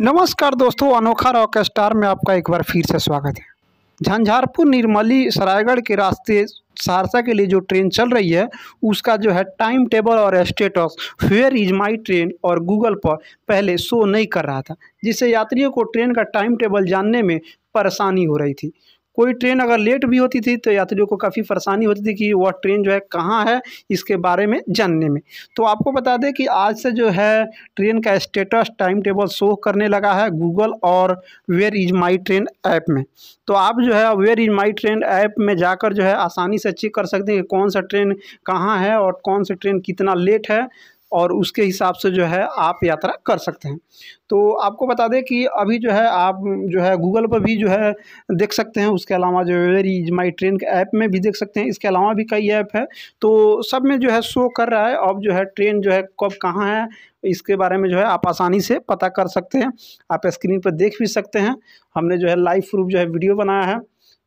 नमस्कार दोस्तों अनोखा रॉक स्टार में आपका एक बार फिर से स्वागत है झंझारपुर निर्मली सरायगढ़ के रास्ते सहरसा के लिए जो ट्रेन चल रही है उसका जो है टाइम टेबल और status where is my train और गूगल पर पहले शो नहीं कर रहा था जिससे यात्रियों को ट्रेन का टाइम टेबल जानने में परेशानी हो रही थी कोई ट्रेन अगर लेट भी होती थी तो यात्रियों को काफ़ी परेशानी होती थी कि वह ट्रेन जो है कहाँ है इसके बारे में जानने में तो आपको बता दें कि आज से जो है ट्रेन का स्टेटस टाइम टेबल शो करने लगा है गूगल और where is my train app में तो आप जो है where is my train app में जाकर जो है आसानी से चेक कर सकते हैं कि कौन सा ट्रेन कहाँ है और कौन सी ट्रेन कितना लेट है और उसके हिसाब से जो है आप यात्रा कर सकते हैं तो आपको बता दें कि अभी जो है आप जो है गूगल पर भी जो है देख सकते हैं उसके अलावा जो है इज माई ट्रेन के ऐप में भी देख सकते हैं इसके अलावा भी कई ऐप है तो सब में जो है शो कर रहा है अब जो है ट्रेन जो है कब कहाँ है इसके बारे में जो है आप आसानी से पता कर सकते हैं आप स्क्रीन पर देख भी सकते हैं हमने जो है लाइव प्रूफ जो है वीडियो बनाया है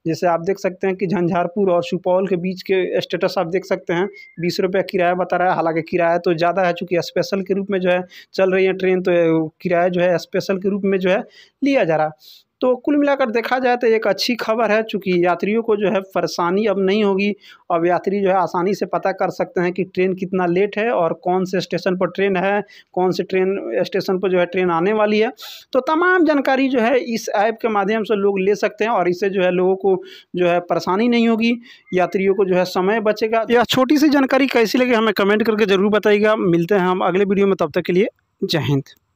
जैसे आप देख सकते हैं कि झंझारपुर और सुपौल के बीच के स्टेटस आप देख सकते हैं बीस रुपये किराया बता रहा है हालांकि किराया तो ज़्यादा है चूँकि स्पेशल के रूप में जो है चल रही है ट्रेन तो किराया जो है स्पेशल के रूप में जो है लिया जा रहा है तो कुल मिलाकर देखा जाए तो एक अच्छी खबर है चूँकि यात्रियों को जो है परेशानी अब नहीं होगी अब यात्री जो है आसानी से पता कर सकते हैं कि ट्रेन कितना लेट है और कौन से स्टेशन पर ट्रेन है कौन से ट्रेन स्टेशन पर जो है ट्रेन आने वाली है तो तमाम जानकारी जो है इस ऐप के माध्यम से लोग ले सकते हैं और इससे जो है लोगों को जो है परेशानी नहीं होगी यात्रियों को जो है समय बचेगा या छोटी सी जानकारी कैसी लगे हमें कमेंट करके ज़रूर बताइएगा मिलते हैं हम अगले वीडियो में तब तक के लिए जय हिंद